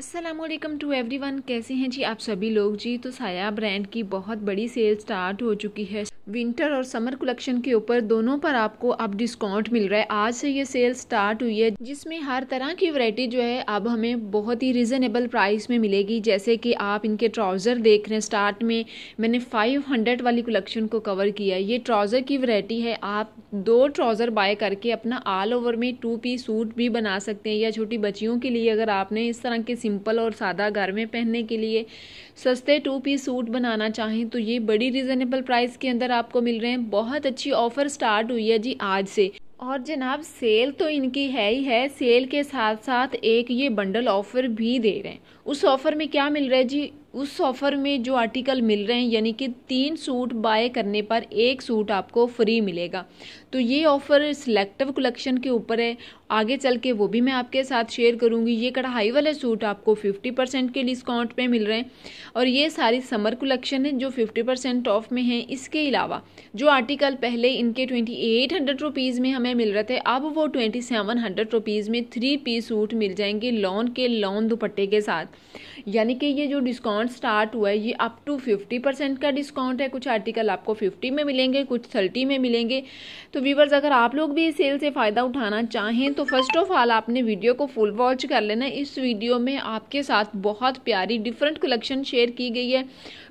Aslam to every one कैसे हैं जी आप सभी लोग जी तो साया ब्रांड की बहुत बड़ी सेल स्टार्ट हो चुकी है विंटर और समर कलेक्शन के ऊपर दोनों पर आपको अब डिस्काउंट मिल रहा है आज से ये सेल स्टार्ट हुई है जिसमें हर तरह की वैरायटी जो है अब हमें बहुत ही रिजनेबल प्राइस में मिलेगी जैसे कि आप इनके ट्राउज़र देख रहे हैं स्टार्ट में मैंने 500 वाली कलेक्शन को कवर किया है ये ट्राउज़र की वरायटी है आप दो ट्राउज़र बाय करके अपना ऑल ओवर में टू पीस सूट भी बना सकते हैं या छोटी बच्चियों के लिए अगर आपने इस तरह के सिंपल और सादा घर में पहनने के लिए सस्ते टू पीस सूट बनाना चाहें तो ये बड़ी रिजनेबल प्राइस के अंदर आपको मिल रहे हैं बहुत अच्छी ऑफर स्टार्ट हुई है जी आज से और जनाब सेल तो इनकी है ही है सेल के साथ साथ एक ये बंडल ऑफ़र भी दे रहे हैं उस ऑफ़र में क्या मिल रहा है जी उस ऑफ़र में जो आर्टिकल मिल रहे हैं यानी कि तीन सूट बाय करने पर एक सूट आपको फ्री मिलेगा तो ये ऑफ़र सिलेक्टिव कलेक्शन के ऊपर है आगे चल के वो भी मैं आपके साथ शेयर करूँगी ये कढ़ाई वाले सूट आपको फिफ्टी परसेंट के डिस्काउंट पे मिल रहे हैं और ये सारी समर कलेक्शन है जो फिफ्टी परसेंट ऑफ में है इसके अलावा जो आर्टिकल पहले इनके ट्वेंटी एट हंड्रेड रुपीज़ में हमें मिल रहे थे अब वो ट्वेंटी सेवन हंड्रेड रुपीज़ में थ्री पीस सूट मिल जाएंगे लॉन के लॉन दुपट्टे के साथ यानी कि ये जो डिस्काउंट स्टार्ट हुआ है ये अप टू फिफ्टी परसेंट का डिस्काउंट है कुछ आर्टिकल आपको फिफ्टी में मिलेंगे कुछ थर्टी में मिलेंगे तो व्यूवर्स अगर आप लोग भी इस सेल से फ़ायदा उठाना चाहें तो तो फर्स्ट ऑफ ऑल आपने वीडियो को फुल वॉच कर लेना इस वीडियो में आपके साथ बहुत प्यारी डिफरेंट कलेक्शन शेयर की गई है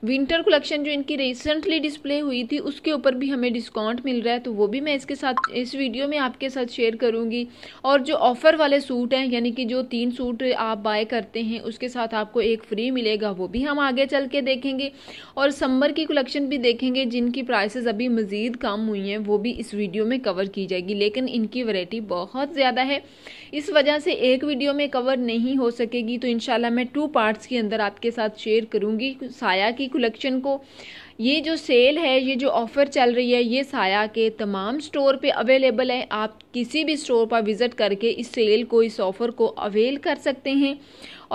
विंटर कलेक्शन जो इनकी रिसेंटली डिस्प्ले हुई थी उसके ऊपर भी हमें डिस्काउंट मिल रहा है तो वो भी मैं इसके साथ इस वीडियो में आपके साथ शेयर करूँगी और जो ऑफ़र वाले सूट हैं यानी कि जो तीन सूट आप बाय करते हैं उसके साथ आपको एक फ्री मिलेगा वो भी हम आगे चल के देखेंगे और समर की कलेक्शन भी देखेंगे जिनकी प्राइसेस अभी मज़ीद कम हुई हैं वो भी इस वीडियो में कवर की जाएगी लेकिन इनकी वैरायटी बहुत ज़्यादा ज़्यादा है इस वजह से एक वीडियो में कवर नहीं हो सकेगी तो इन मैं टू पार्ट्स के अंदर आपके साथ शेयर करूँगी साया की कलेक्शन को ये जो सेल है ये जो ऑफ़र चल रही है ये साया के तमाम स्टोर पे अवेलेबल है आप किसी भी स्टोर पर विज़िट करके इस सेल को इस ऑफ़र को अवेल कर सकते हैं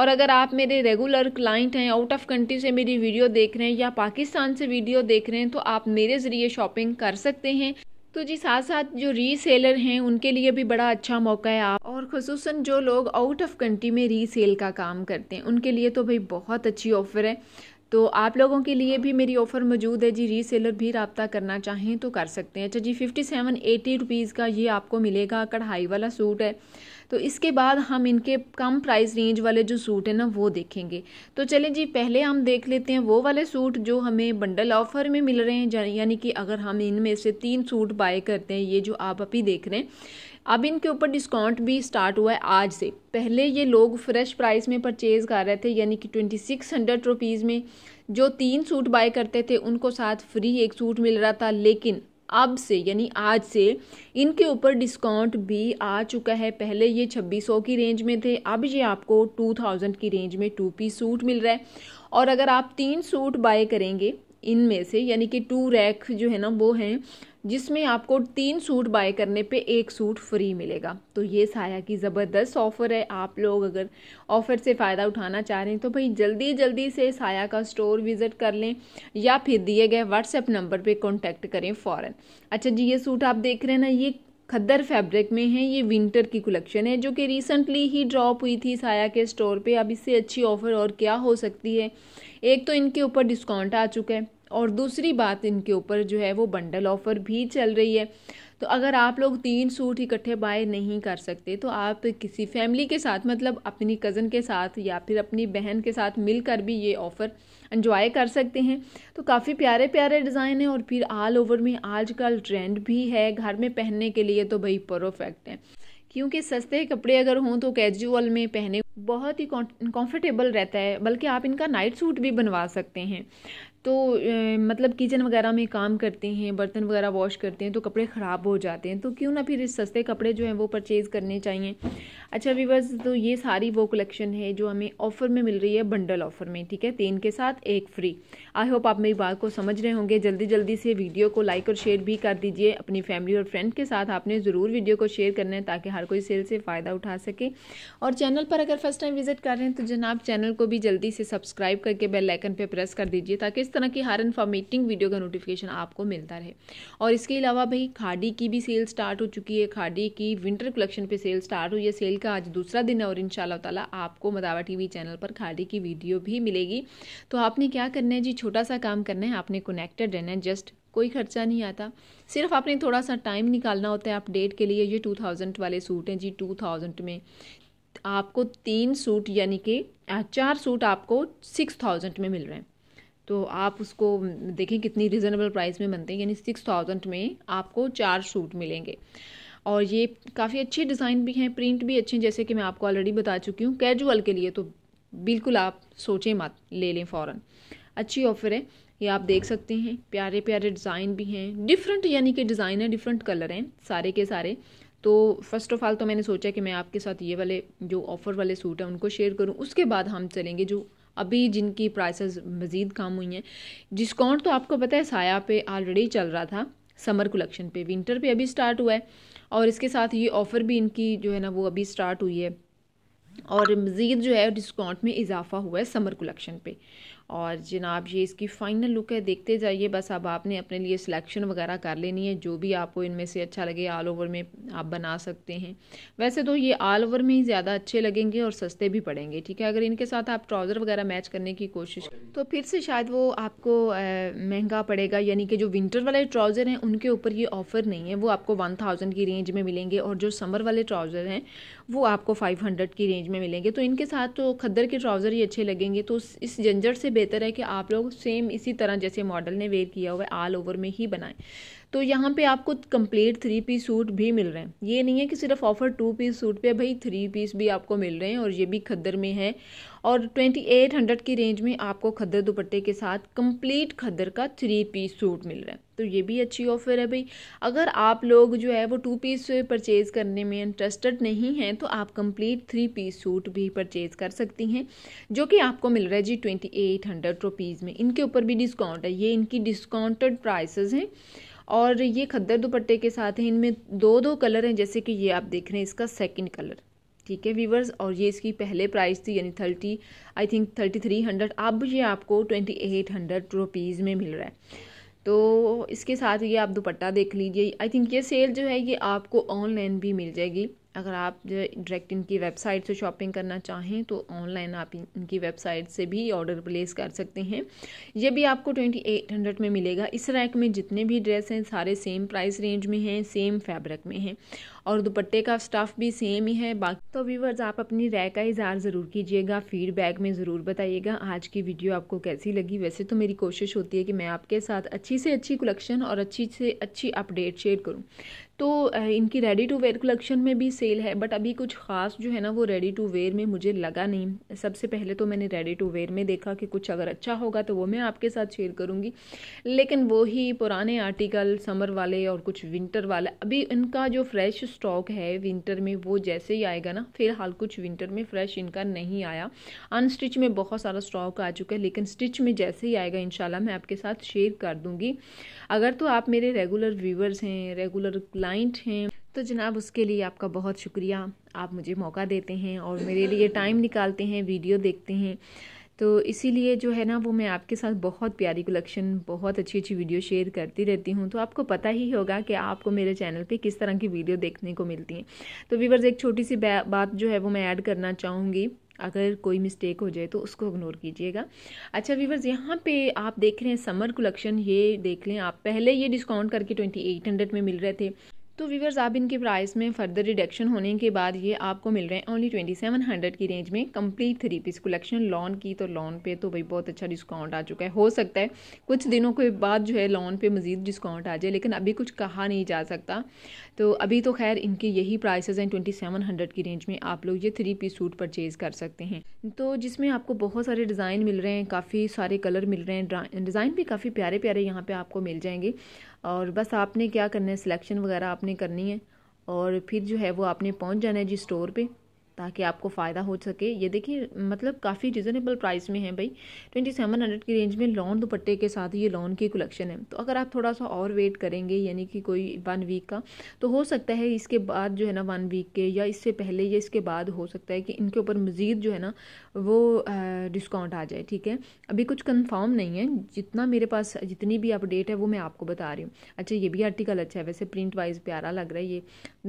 और अगर आप मेरे रेगुलर क्लाइंट हैं आउट ऑफ कंट्री से मेरी वीडियो देख रहे हैं या पाकिस्तान से वीडियो देख रहे हैं तो आप मेरे ज़रिए शॉपिंग कर सकते हैं तो जी साथ साथ जो रीसेलर हैं उनके लिए भी बड़ा अच्छा मौका है आप और खसूस जो लोग आउट ऑफ कंट्री में रीसेल का काम करते हैं उनके लिए तो भाई बहुत अच्छी ऑफ़र है तो आप लोगों के लिए भी मेरी ऑफ़र मौजूद है जी रीसेलर भी रबता करना चाहें तो कर सकते हैं अच्छा जी फिफ्टी सेवन एटी रुपीज़ का ये आपको मिलेगा कढ़ाई वाला सूट है तो इसके बाद हम इनके कम प्राइस रेंज वाले जो सूट है ना वो देखेंगे तो चलें जी पहले हम देख लेते हैं वो वाले सूट जो हमें बंडल ऑफ़र में मिल रहे हैं यानी कि अगर हम इनमें से तीन सूट बाय करते हैं ये जो आप अभी देख रहे हैं अब इनके ऊपर डिस्काउंट भी स्टार्ट हुआ है आज से पहले ये लोग फ्रेश प्राइस में परचेज़ कर रहे थे यानी कि ट्वेंटी सिक्स हंड्रेड रुपीज़ में जो तीन सूट बाय करते थे उनको साथ फ्री एक सूट मिल रहा था लेकिन अब से यानी आज से इनके ऊपर डिस्काउंट भी आ चुका है पहले ये 2600 की रेंज में थे अब ये आपको 2000 की रेंज में टू पीस सूट मिल रहा है और अगर आप तीन सूट बाय करेंगे इनमें से यानी कि टू रैक जो है ना वो हैं जिसमें आपको तीन सूट बाय करने पे एक सूट फ्री मिलेगा तो ये साया की ज़बरदस्त ऑफ़र है आप लोग अगर ऑफ़र से फ़ायदा उठाना चाह रहे हैं तो भाई जल्दी जल्दी से साया का स्टोर विज़िट कर लें या फिर दिए गए व्हाट्सएप नंबर पे कांटेक्ट करें फ़ौरन अच्छा जी ये सूट आप देख रहे हैं ना ये खद्दर फैब्रिक में है ये विंटर की कलेक्शन है जो कि रिसेंटली ही ड्रॉप हुई थी साया के स्टोर पर अब इससे अच्छी ऑफ़र और क्या हो सकती है एक तो इनके ऊपर डिस्काउंट आ चुका है और दूसरी बात इनके ऊपर जो है वो बंडल ऑफ़र भी चल रही है तो अगर आप लोग तीन सूट इकट्ठे बाय नहीं कर सकते तो आप किसी फैमिली के साथ मतलब अपनी कज़न के साथ या फिर अपनी बहन के साथ मिलकर भी ये ऑफ़र इन्जॉय कर सकते हैं तो काफ़ी प्यारे प्यारे डिज़ाइन हैं और फिर ऑल ओवर में आजकल ट्रेंड भी है घर में पहनने के लिए तो भाई परफेक्ट है क्योंकि सस्ते कपड़े अगर हों तो कैजुअल में पहने बहुत ही कंफर्टेबल रहता है बल्कि आप इनका नाइट सूट भी बनवा सकते हैं तो मतलब किचन वगैरह में काम करते हैं बर्तन वगैरह वॉश करते हैं तो कपड़े ख़राब हो जाते हैं तो क्यों ना फिर इस सस्ते कपड़े जो हैं वो परचेज़ करने चाहिए अच्छा वीवर्स तो ये सारी वो कलेक्शन है जो हमें ऑफ़र में मिल रही है बंडल ऑफ़र में ठीक है तीन के साथ एक फ्री आई होप आप मेरी बात को समझ रहे होंगे जल्दी जल्दी से वीडियो को लाइक और शेयर भी कर दीजिए अपनी फैमिली और फ्रेंड के साथ आपने ज़रूर वीडियो को शेयर करना है ताकि हर कोई सेल से फ़ायदा उठा सके और चैनल पर अगर फर्स्ट टाइम विज़िट कर रहे हैं तो जनाब चैनल को भी जल्दी से सब्सक्राइब करके बेल पर प्रेस कर दीजिए ताकि तरह की हर इन्फॉर्मेटिंग वीडियो का नोटिफिकेशन आपको मिलता रहे और इसके अलावा भाई खाडी की भी सेल स्टार्ट हो चुकी है खाडी की विंटर कलेक्शन पे सेल स्टार्ट हुई है सेल का आज दूसरा दिन है और इन ताला आपको मदावा टीवी चैनल पर खाडी की वीडियो भी मिलेगी तो आपने क्या करना है जी छोटा सा काम करना है आपने कनेक्टेड रहना है जस्ट कोई खर्चा नहीं आता सिर्फ आपने थोड़ा सा टाइम निकालना होता है अपडेट के लिए ये टू थाउजेंड वाले सूट हैं जी टू थाउजेंड में आपको तीन सूट यानी कि चार सूट आपको सिक्स थाउजेंड में मिल रहे हैं तो आप उसको देखें कितनी रिजनेबल प्राइस में बनते हैं यानी सिक्स थाउजेंड में आपको चार सूट मिलेंगे और ये काफ़ी अच्छे डिज़ाइन भी हैं प्रिंट भी अच्छे हैं जैसे कि मैं आपको ऑलरेडी बता चुकी हूँ कैजुअल के लिए तो बिल्कुल आप सोचें मत ले लें फ़ौर अच्छी ऑफ़र है ये आप देख सकते हैं प्यारे प्यारे डिज़ाइन भी हैं डिफरेंट यानी कि डिज़ाइन है डिफरेंट कलर हैं सारे के सारे तो फर्स्ट ऑफ़ ऑल तो मैंने सोचा कि मैं आपके साथ ये वाले जो ऑफ़र वाले सूट हैं उनको शेयर करूं उसके बाद हम चलेंगे जो अभी जिनकी प्राइसेस मज़ीद कम हुई हैं डिस्काउंट तो आपको पता है साया पे ऑलरेडी चल रहा था समर कलेक्शन पे विंटर पे अभी स्टार्ट हुआ है और इसके साथ ये ऑफ़र भी इनकी जो है ना वो अभी स्टार्ट हुई है और मज़ीद जो है डिस्काउंट में इजाफ़ा हुआ है समर कलेक्शन पे और जनाब ये इसकी फ़ाइनल लुक है देखते जाइए बस अब आपने अपने लिए सिलेक्शन वगैरह कर लेनी है जो भी आपको इनमें से अच्छा लगे ऑल ओवर में आप बना सकते हैं वैसे तो ये ऑल ओवर में ही ज़्यादा अच्छे लगेंगे और सस्ते भी पड़ेंगे ठीक है अगर इनके साथ आप ट्राउज़र वगैरह मैच करने की कोशिश तो फिर से शायद वो आपको महंगा पड़ेगा यानी कि जो विंटर वाले ट्राउज़र हैं उनके ऊपर ये ऑफ़र नहीं है वो आपको वन थाउजेंड की रेंज में मिलेंगे और जो समर वाले ट्राउज़र हैं वो आपको फाइव हंड्रेड की रेंज में मिलेंगे तो इनके साथ तो खद्दर के ट्राउज़र ही अच्छे लगेंगे तो इस झंझट से बेहतर है कि आप लोग सेम इसी तरह जैसे मॉडल ने वेयर किया हुआ है ऑल ओवर में ही बनाएं तो यहाँ पे आपको कंप्लीट थ्री पीस सूट भी मिल रहे हैं ये नहीं है कि सिर्फ ऑफर टू पीस सूट पे भाई थ्री पीस भी आपको मिल रहे हैं और ये भी खद्दर में है और ट्वेंटी एट हंड्रेड की रेंज में आपको खद्दर दुपट्टे के साथ कंप्लीट खद्दर का थ्री पीस सूट मिल रहा है तो ये भी अच्छी ऑफर है भाई अगर आप लोग जो है वो टू पीस परचेज़ करने में इंटरेस्टेड नहीं हैं तो आप कंप्लीट थ्री पीस सूट भी परचेज़ कर सकती हैं जो कि आपको मिल रहा है जी ट्वेंटी एट हंड्रेड रुपीज़ में इनके ऊपर भी डिस्काउंट है ये इनकी डिस्काउंटेड प्राइस हैं और ये खद्दर दुपट्टे के साथ हैं इनमें दो दो कलर हैं जैसे कि ये आप देख रहे हैं इसका सेकंड कलर ठीक है वीवर्स और ये इसकी पहले प्राइस थी यानी thirty I think thirty three hundred अब ये आपको ट्वेंटी एट हंड्रेड रुपीज़ में मिल रहा है तो इसके साथ ये आप दुपट्टा देख लीजिए आई थिंक ये सेल जो है ये आपको ऑनलाइन भी मिल जाएगी अगर आप डायरेक्ट इनकी वेबसाइट से शॉपिंग करना चाहें तो ऑनलाइन आप इनकी वेबसाइट से भी ऑर्डर प्लेस कर सकते हैं ये भी आपको ट्वेंटी एट हंड्रेड में मिलेगा इस रैक में जितने भी ड्रेस हैं सारे सेम प्राइस रेंज में हैं सेम फैब्रिक में हैं और दुपट्टे का स्टफ़ भी सेम ही है बाकी तो व्यूवर्स आप अपनी रैक का इजहार ज़रूर कीजिएगा फीडबैक में ज़रूर बताइएगा आज की वीडियो आपको कैसी लगी वैसे तो मेरी कोशिश होती है कि मैं आपके साथ अच्छी से अच्छी कलेक्शन और अच्छी से अच्छी अपडेट शेयर करूँ तो इनकी रेडी टू वेयर कलेक्शन में भी सेल है बट अभी कुछ ख़ास जो है ना वो रेडी टू वेयर में मुझे लगा नहीं सबसे पहले तो मैंने रेडी टू वेयर में देखा कि कुछ अगर अच्छा होगा तो वो मैं आपके साथ शेयर करूँगी लेकिन वो ही पुराने आर्टिकल समर वाले और कुछ विंटर वाला अभी इनका जो फ्रेश स्टॉक है विंटर में वो जैसे ही आएगा ना फिलहाल कुछ विंटर में फ्रेश इनका नहीं आया अनस्टिच में बहुत सारा स्टॉक आ चुका है लेकिन स्टिच में जैसे ही आएगा इन मैं आपके साथ शेयर कर दूँगी अगर तो आप मेरे रेगुलर व्यूवर्स हैं रेगुलर क्लाइंट हैं तो जनाब उसके लिए आपका बहुत शुक्रिया आप मुझे मौका देते हैं और मेरे लिए टाइम निकालते हैं वीडियो देखते हैं तो इसीलिए जो है ना वो मैं आपके साथ बहुत प्यारी कलेक्शन बहुत अच्छी अच्छी वीडियो शेयर करती रहती हूँ तो आपको पता ही होगा कि आपको मेरे चैनल पे किस तरह की वीडियो देखने को मिलती हैं तो वीवर्स एक छोटी सी बात जो है वो मैं ऐड करना चाहूँगी अगर कोई मिस्टेक हो जाए तो उसको इग्नोर कीजिएगा अच्छा वीवर्स यहाँ पे आप देख रहे हैं समर कलेक्शन ये देख लें आप पहले ये डिस्काउंट करके ट्वेंटी एट हंड्रेड में मिल रहे थे तो वीवर्स आप इनके प्राइस में फर्दर रिडक्शन होने के बाद ये आपको मिल रहे हैं ओनली ट्वेंटी सेवन हंड्रेड की रेंज में complete three piece collection lawn की तो लॉन पे तो भाई बहुत अच्छा डिस्काउंट आ चुका है हो सकता है कुछ दिनों के बाद जो है लॉन पे मज़ीद डिस्काउंट आ जाए लेकिन अभी कुछ कहा नहीं जा सकता तो अभी तो खैर इनके यही प्राइसेज हैं ट्वेंटी सेवन हंड्रेड की रेंज में आप लोग ये थ्री पीस सूट परचेज़ कर सकते हैं तो जिसमें आपको बहुत सारे डिज़ाइन मिल रहे हैं काफ़ी सारे कलर मिल रहे हैं डिज़ाइन भी काफ़ी प्यारे प्यारे यहाँ पर आपको मिल जाएंगे और बस आपने क्या करना है सिलेक्शन वगैरह आपने करनी है और फिर जो है वो आपने पहुंच जाना है जी स्टोर पे ताकि आपको फ़ायदा हो सके ये देखिए मतलब काफ़ी रिजनेबल प्राइस में है भाई ट्वेंटी सेवन हंड्रेड की रेंज में लॉन दुपट्टे के साथ ये लॉन की कलेक्शन है तो अगर आप थोड़ा सा और वेट करेंगे यानी कि कोई वन वीक का तो हो सकता है इसके बाद जो है ना वन वीक के या इससे पहले या इसके बाद हो सकता है कि इनके ऊपर मज़ीद जो है ना वो डिस्काउंट आ जाए ठीक है अभी कुछ कन्फर्म नहीं है जितना मेरे पास जितनी भी अपडेट है वो मैं आपको बता रही हूँ अच्छा ये भी आर्टिकल अच्छा है वैसे प्रिंट वाइज प्यारा लग रहा है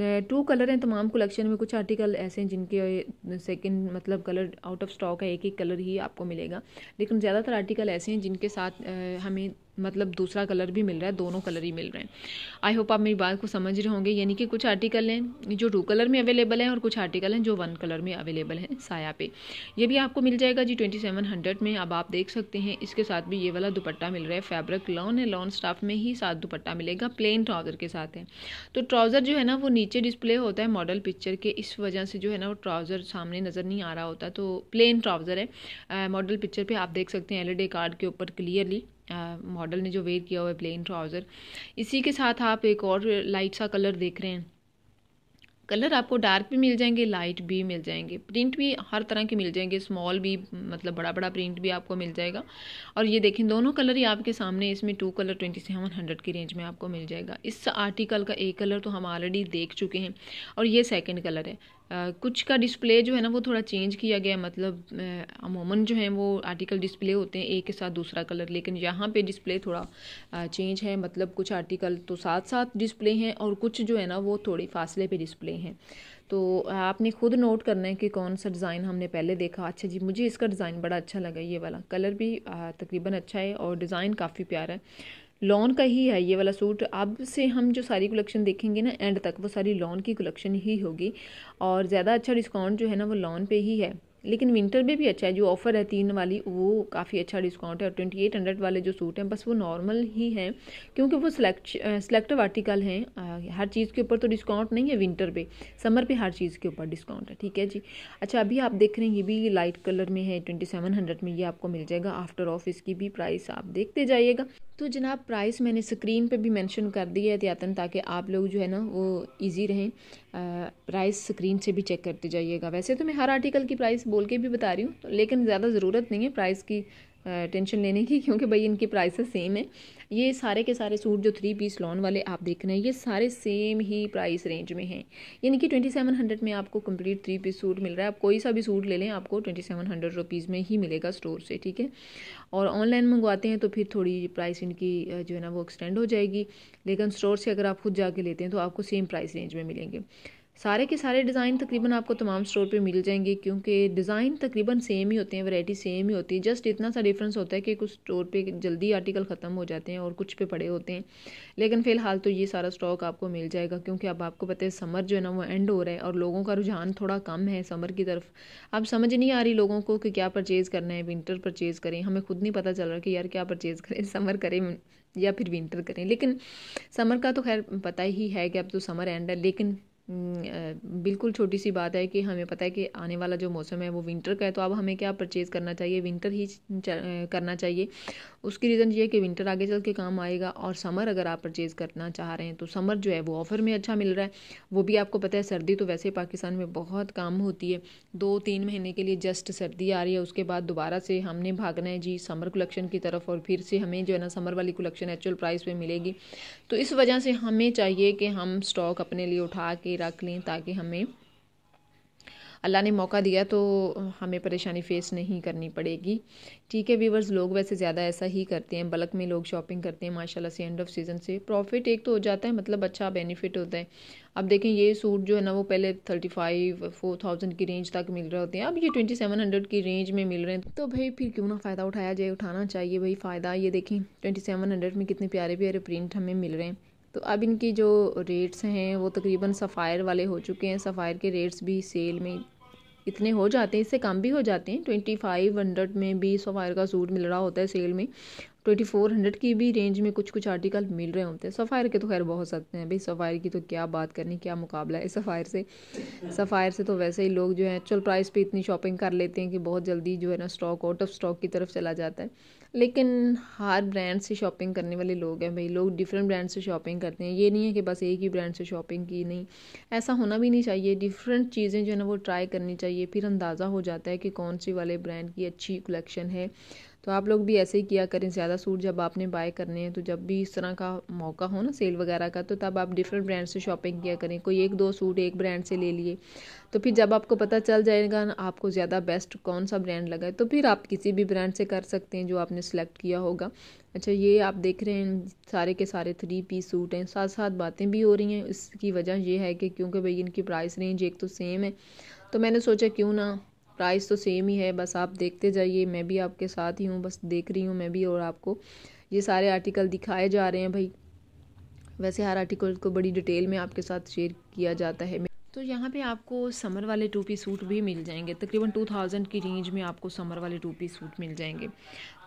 ये टू कलर हैं तमाम कलेक्शन में कुछ आर्टिकल ऐसे हैं जिनके के सेकंड मतलब कलर आउट ऑफ स्टॉक है एक एक कलर ही आपको मिलेगा लेकिन ज़्यादातर आर्टिकल ऐसे हैं जिनके साथ हमें मतलब दूसरा कलर भी मिल रहा है दोनों कलर ही मिल रहे हैं आई होप आप मेरी बात को समझ रहे होंगे यानी कि कुछ आर्टिकल हैं जो टू कलर में अवेलेबल हैं और कुछ आर्टिकल हैं जो वन कलर में अवेलेबल हैं साया पे ये भी आपको मिल जाएगा जी ट्वेंटी सेवन हंड्रेड में अब आप देख सकते हैं इसके साथ भी ये वाला दुपट्टा मिल रहा है फैब्रिक लॉन है लॉन स्टाफ में ही साथ दुपट्टा मिलेगा प्लेन ट्राउज़र के साथ है तो ट्राउज़र जो है ना वो नीचे डिस्प्ले होता है मॉडल पिक्चर के इस वजह से जो है ना वो ट्राउज़र सामने नज़र नहीं आ रहा होता तो प्लेन ट्राउज़र है मॉडल पिक्चर पर आप देख सकते हैं एल कार्ड e के ऊपर क्लियरली मॉडल ने जो वेयर किया हुआ है प्लेन ट्राउज़र इसी के साथ आप एक और लाइट सा कलर देख रहे हैं कलर आपको डार्क भी मिल जाएंगे लाइट भी मिल जाएंगे प्रिंट भी हर तरह के मिल जाएंगे स्मॉल भी मतलब बड़ा बड़ा प्रिंट भी आपको मिल जाएगा और ये देखें दोनों कलर ही आपके सामने इसमें two colour twenty seven hundred की रेंज में आपको मिल जाएगा इस आर्टिकल का एक कलर तो हम ऑलरेडी देख चुके हैं और ये सेकेंड कलर है Uh, कुछ का डिस्प्ले जो है ना वो थोड़ा चेंज किया गया मतलब अमूमन जो है वो आर्टिकल डिस्प्ले होते हैं एक के साथ दूसरा कलर लेकिन यहाँ पे डिस्प्ले थोड़ा चेंज है मतलब कुछ आर्टिकल तो साथ साथ डिस्प्ले हैं और कुछ जो है ना वो थोड़े फासले पे डिस्प्ले रहे हैं तो आपने खुद नोट करना है कि कौन सा डिज़ाइन हमने पहले देखा अच्छा जी मुझे इसका डिज़ाइन बड़ा अच्छा लगा ये वाला कलर भी तकरीबन अच्छा है और डिज़ाइन काफ़ी प्यारा है लॉन का ही है ये वाला सूट अब से हम जो सारी कलेक्शन देखेंगे ना एंड तक वो सारी लॉन की कलेक्शन ही होगी और ज़्यादा अच्छा डिस्काउंट जो है ना वो लॉन पे ही है लेकिन विंटर में भी अच्छा है जो ऑफ़र है तीन वाली वो काफ़ी अच्छा डिस्काउंट है और ट्वेंटी एट हंड्रेड वाले जो सूट हैं बस वो नॉर्मल ही हैं क्योंकि वो सिलेक्ट सिलेक्टिव आर्टिकल हैं हर चीज़ के ऊपर तो डिस्काउंट नहीं है विंटर पे समर पे हर चीज़ के ऊपर डिस्काउंट है ठीक है जी अच्छा अभी आप देख रहे हैं ये भी लाइट कलर में है ट्वेंटी सेवन हंड्रेड में ये आपको मिल जाएगा आफ्टर ऑफ इसकी भी प्राइस आप देखते जाइएगा तो जनाब प्राइस मैंने स्क्रीन पे भी मेंशन कर दी है एहतियातन ताकि आप लोग जो है ना वो इजी रहें प्राइस स्क्रीन से भी चेक करते जाइएगा वैसे तो मैं हर आर्टिकल की प्राइस बोल के भी बता रही हूँ तो लेकिन ज़्यादा ज़रूरत नहीं है प्राइस की टेंशन लेने की क्योंकि भाई इनकी प्राइसेस सेम है ये सारे के सारे सूट जो थ्री पीस लॉन वाले आप देख रहे हैं ये सारे सेम ही प्राइस रेंज में हैं यानी कि ट्वेंटी सेवन हंड्रेड में आपको कंप्लीट थ्री पीस सूट मिल रहा है आप कोई सा भी सूट ले लें आपको ट्वेंटी सेवन हंड्रेड रुपीज़ में ही मिलेगा स्टोर से ठीक है और ऑनलाइन मंगवाते हैं तो फिर थोड़ी प्राइस इनकी जो है ना वो एक्सटेंड हो जाएगी लेकिन स्टोर से अगर आप खुद जाके लेते हैं तो आपको सेम प्राइस रेंज में मिलेंगे सारे के सारे डिज़ाइन तकरीबन आपको तमाम स्टोर पे मिल जाएंगे क्योंकि डिज़ाइन तकरीबन सेम ही होते हैं वैरायटी सेम ही होती है जस्ट इतना सा डिफरेंस होता है कि कुछ स्टोर पे जल्दी आर्टिकल ख़त्म हो जाते हैं और कुछ पे पड़े होते हैं लेकिन फ़िलहाल तो ये सारा स्टॉक आपको मिल जाएगा क्योंकि अब आपको पता है समर जो है ना वो एंड हो रहा है और लोगों का रुझान थोड़ा कम है समर की तरफ अब समझ नहीं आ रही लोगों को कि क्या परचेज़ करना है विंटर परचेज़ करें हमें खुद नहीं पता चल रहा कि यार क्या परचेज़ करें समर करें या फिर विंटर करें लेकिन समर का तो खैर पता ही है कि अब तो समर एंड है लेकिन हम्म, बिल्कुल छोटी सी बात है कि हमें पता है कि आने वाला जो मौसम है वो विंटर का है तो अब हमें क्या परचेज़ करना चाहिए विंटर ही करना चाहिए उसकी रीज़न ये है कि विंटर आगे चल के काम आएगा और समर अगर आप परचेज़ करना चाह रहे हैं तो समर जो है वो ऑफ़र में अच्छा मिल रहा है वो भी आपको पता है सर्दी तो वैसे पाकिस्तान में बहुत काम होती है दो तीन महीने के लिए जस्ट सर्दी आ रही है उसके बाद दोबारा से हमने भागना है जी समर कलेक्शन की तरफ और फिर से हमें जो है ना समर वाली कलेक्शन एक्चुअल प्राइस पर मिलेगी तो इस वजह से हमें चाहिए कि हम स्टॉक अपने लिए उठा के ही रख लें ताकि हमें अल्लाह ने मौका दिया तो हमें परेशानी फेस नहीं करनी पड़ेगी ठीक है व्यूवर्स लोग वैसे ज़्यादा ऐसा ही करते हैं बल्क में लोग शॉपिंग करते हैं माशाल्लाह से एंड ऑफ सीज़न से प्रॉफिट एक तो हो जाता है मतलब अच्छा बेनिफिट होता है अब देखें ये सूट जो है ना वो पहले थर्टी फाइव फोर थाउजेंड की रेंज तक मिल रहे होते हैं अब ये ट्वेंटी सेवन हंड्रेड की रेंज में मिल रहे हैं तो भाई फिर क्यों ना फ़ायदा उठाया जाए उठाना चाहिए भाई फ़ायदा ये देखें ट्वेंटी सेवन हंड्रेड में कितने प्यारे प्यारे प्रिंट हमें मिल रहे हैं तो अब इनकी जो रेट्स हैं वो तकरीबन सफ़ायर वाले हो चुके हैं सफ़ायर के रेट्स भी सेल में इतने हो जाते हैं इससे कम भी हो जाते हैं ट्वेंटी फाइव हंड्रेड में भी सफ़ायर का सूट मिल रहा होता है सेल में ट्वेंटी फोर हंड्रेड की भी रेंज में कुछ कुछ आर्टिकल मिल रहे होते हैं सफ़ायर के तो खैर बहुत सकते हैं भाई सफ़ायर की तो क्या बात करनी क्या मुकाबला है सफ़ायर से सफ़ायर से तो वैसे ही लोग जो है एक्चुअल प्राइस पे इतनी शॉपिंग कर लेते हैं कि बहुत जल्दी जो है ना स्टॉक आउट ऑफ स्टॉक की तरफ चला जाता है लेकिन हर ब्रांड से शॉपिंग करने वाले लोग हैं भाई लोग डिफरेंट ब्रांड से शॉपिंग करते हैं ये नहीं है कि बस एक ही ब्रांड से शॉपिंग की नहीं ऐसा होना भी नहीं चाहिए डिफरेंट चीज़ें जो है ना वो ट्राई करनी चाहिए फिर अंदाज़ा हो जाता है कि कौन सी वाले ब्रांड की अच्छी कलेक्शन है तो आप लोग भी ऐसे ही किया करें ज़्यादा सूट जब आपने बाय करने हैं तो जब भी इस तरह का मौका हो ना सेल वगैरह का तो तब आप डिफरेंट ब्रांड से शॉपिंग किया करें कोई एक दो सूट एक ब्रांड से ले लिए तो फिर जब आपको पता चल जाएगा ना आपको ज़्यादा बेस्ट कौन सा ब्रांड लगा है तो फिर आप किसी भी ब्रांड से कर सकते हैं जो आपने सेलेक्ट किया होगा अच्छा ये आप देख रहे हैं सारे के सारे थ्री पीस सूट हैं साथ साथ बातें भी हो रही हैं इसकी वजह यह है कि क्योंकि भाई इनकी प्राइस रेंज एक तो सेम है तो मैंने सोचा क्यों ना प्राइस तो सेम ही है बस आप देखते जाइए मैं भी आपके साथ ही हूँ बस देख रही हूँ मैं भी और आपको ये सारे आर्टिकल दिखाए जा रहे हैं भाई वैसे हर आर्टिकल को बड़ी डिटेल में आपके साथ शेयर किया जाता है तो यहाँ पे आपको समर वाले टू पी सूट भी मिल जाएंगे तकरीबन टू थाउजेंड की रेंज में आपको समर वाले टू पी सूट मिल जाएंगे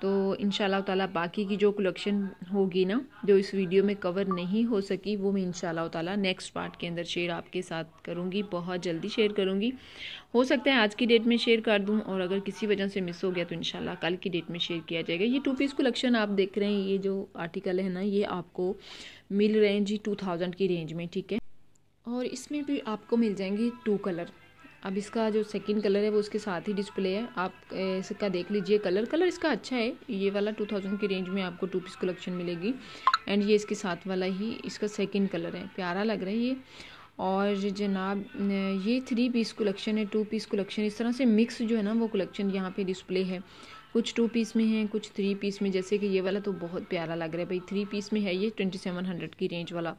तो इन ताला बाकी की जो कलेक्शन होगी ना जो इस वीडियो में कवर नहीं हो सकी वो मैं इन ताला नेक्स्ट पार्ट के अंदर शेयर आपके साथ करूँगी बहुत जल्दी शेयर करूँगी हो सकता है आज की डेट में शेयर कर दूँ और अगर किसी वजह से मिस हो गया तो इन कल की डेट में शेयर किया जाएगा ये टू पीस कलेक्शन आप देख रहे हैं ये जो आर्टिकल है ना ये आपको मिल रहे हैं जी टू थाउजेंड की रेंज में ठीक है और इसमें भी आपको मिल जाएंगे टू कलर अब इसका जो सेकंड कलर है वो उसके साथ ही डिस्प्ले है आप इसका देख लीजिए कलर कलर इसका अच्छा है ये वाला 2000 की रेंज में आपको टू पीस कलेक्शन मिलेगी एंड ये इसके साथ वाला ही इसका सेकंड कलर है प्यारा लग रहा है ये और जनाब ये थ्री पीस कलेक्शन है टू पीस कलेक्शन इस तरह से मिक्स जो है ना वो कलेक्शन यहाँ पर डिस्प्ले है कुछ टू पीस में है कुछ थ्री पीस में जैसे कि ये वाला तो बहुत प्यारा लग रहा है भाई थ्री पीस में है ये ट्वेंटी सेवन हंड्रेड की रेंज वाला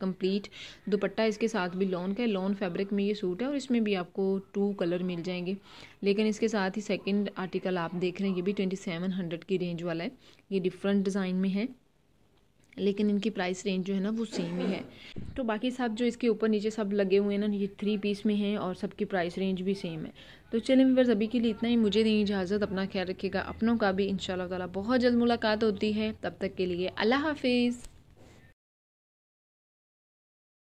कंप्लीट दुपट्टा इसके साथ भी लॉन का है लॉन फैब्रिक में ये सूट है और इसमें भी आपको टू कलर मिल जाएंगे लेकिन इसके साथ ही सेकंड आर्टिकल आप देख रहे हैं ये भी ट्वेंटी सेवन हंड्रेड की रेंज वाला है ये डिफरेंट डिज़ाइन में है लेकिन इनकी प्राइस रेंज जो है ना वो सेम ही है तो बाकी सब जो इसके ऊपर नीचे सब लगे हुए हैं ना ये थ्री पीस में हैं और सबकी प्राइस रेंज भी सेम है तो चलिए मैं बस अभी के लिए इतना ही मुझे दें इजाज़त अपना ख्याल रखिएगा अपनों का भी इन ताला बहुत जल्द मुलाकात होती है तब तक के लिए अल्लाह हाफिज़